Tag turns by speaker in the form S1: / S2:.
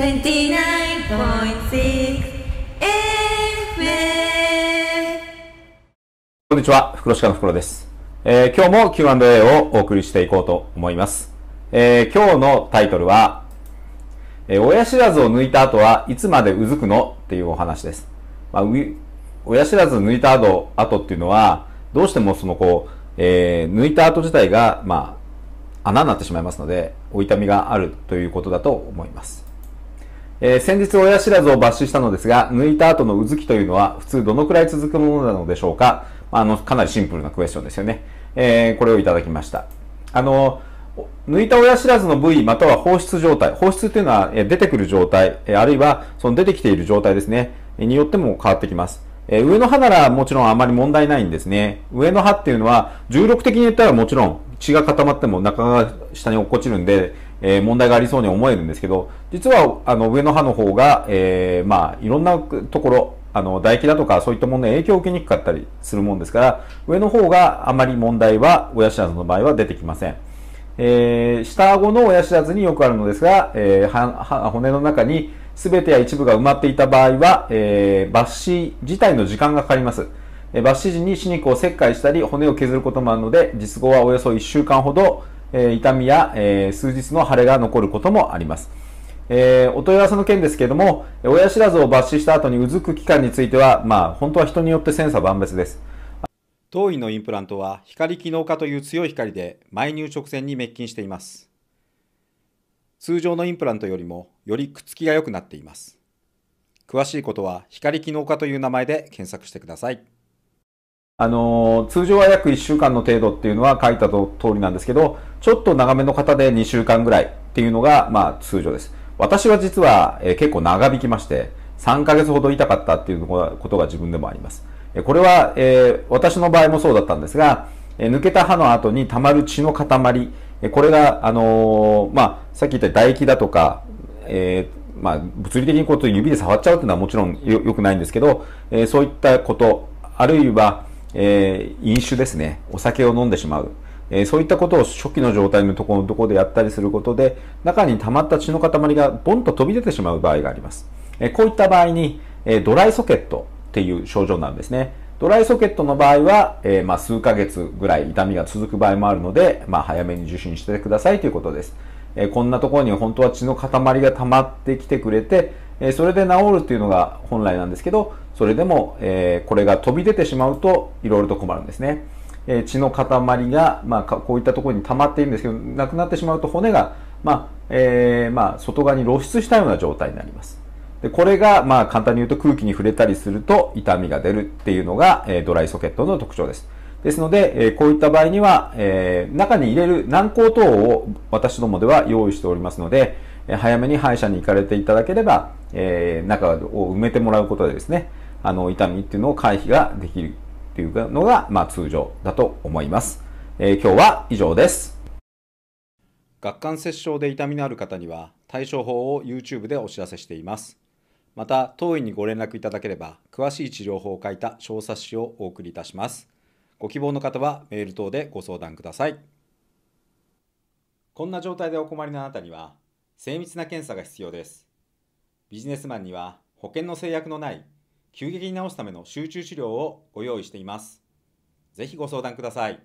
S1: こんにちは、袋かの袋です、えー、今日も Q&A をお送りしていこうと思います。えー、今日のタイトルは、えー、親知らずを抜いた後はいつまでうずくのっていうお話です。まあ、親知らず抜いた後後っていうのは、どうしてもそのこう、えー、抜いた後自体が、まあ、穴になってしまいますので、お痛みがあるということだと思います。えー、先日親知らずを抜歯したのですが、抜いた後のうずきというのは普通どのくらい続くものなのでしょうかあの、かなりシンプルなクエスチョンですよね。えー、これをいただきました。あの、抜いた親知らずの部位または放出状態。放出というのは、え出てくる状態、えあるいはその出てきている状態ですね。によっても変わってきます。え上の歯ならもちろんあまり問題ないんですね。上の歯っていうのは、重力的に言ったらもちろん血が固まっても中が下に落っこちるんで、えー、問題がありそうに思えるんですけど、実は、あの、上の歯の方が、えー、まあ、いろんなところ、あの、唾液だとかそういったものの影響を受けにくかったりするもんですから、上の方があまり問題は、親知らずの場合は出てきません。えー、下顎の親知らずによくあるのですが、えー、はは骨の中に全てや一部が埋まっていた場合は、えー、抜歯自体の時間がかかります。え抜歯時に歯肉を切開したり骨を削ることもあるので、術後はおよそ1週間ほどえ痛みや、え数日の腫れが残ることもあります。えー、お問い合わせの件ですけれども、親知らずを抜歯した後にうずく期間については、まあ、本当は人によって千差万別です。当院のインプラントは光機能化という強い光で前入直線に滅菌しています。通常のインプラントよりもよりくっつきが良くなっています。詳しいことは光機能化という名前で検索してください。あの通常は約1週間の程度っていうのは書いた通りなんですけど、ちょっと長めの方で2週間ぐらいっていうのが、まあ通常です。私は実は、え結構長引きまして、3ヶ月ほど痛かったっていうことが自分でもあります。これは、え私の場合もそうだったんですが、え抜けた歯の後に溜まる血の塊、これが、あのまあ、さっき言った唾液だとか、えー、まあ、物理的にこう指で触っちゃうっていうのはもちろん良くないんですけど、えー、そういったこと、あるいは、えー、飲酒ですね、お酒を飲んでしまう。えー、そういったことを初期の状態のところとこでやったりすることで、中に溜まった血の塊がボンと飛び出てしまう場合があります。えこういった場合に、えドライソケットっていう症状なんですね。ドライソケットの場合は、えー、まあ、数ヶ月ぐらい痛みが続く場合もあるので、まあ、早めに受診してくださいということです。えー、こんなところに本当は血の塊が溜まってきてくれて、えー、それで治るっていうのが本来なんですけど、それでも、えこれが飛び出てしまうと、いろいろと困るんですね。え血の塊が、まあ、こういったところに溜まっているんですけど、なくなってしまうと骨が、まあ、えー、まあ、外側に露出したような状態になります。で、これが、まあ、簡単に言うと空気に触れたりすると痛みが出るっていうのが、えドライソケットの特徴です。ですので、えこういった場合には、え中に入れる軟膏等を私どもでは用意しておりますので、早めに歯医者に行かれていただければ、え中を埋めてもらうことでですね、あの、痛みっていうのを回避ができるていうのが、まあ、通常だと思います。えー、今日は以上です。顎関節症で痛みのある方には対処法を YouTube でお知らせしています。また、当院にご連絡いただければ、詳しい治療法を書いた小冊子をお送りいたします。ご希望の方はメール等でご相談ください。こんな状態でお困りのあなたには、精密な検査が必要です。ビジネスマンには保険の制約のない急激に治すための集中治療をご用意しています。ぜひご相談ください。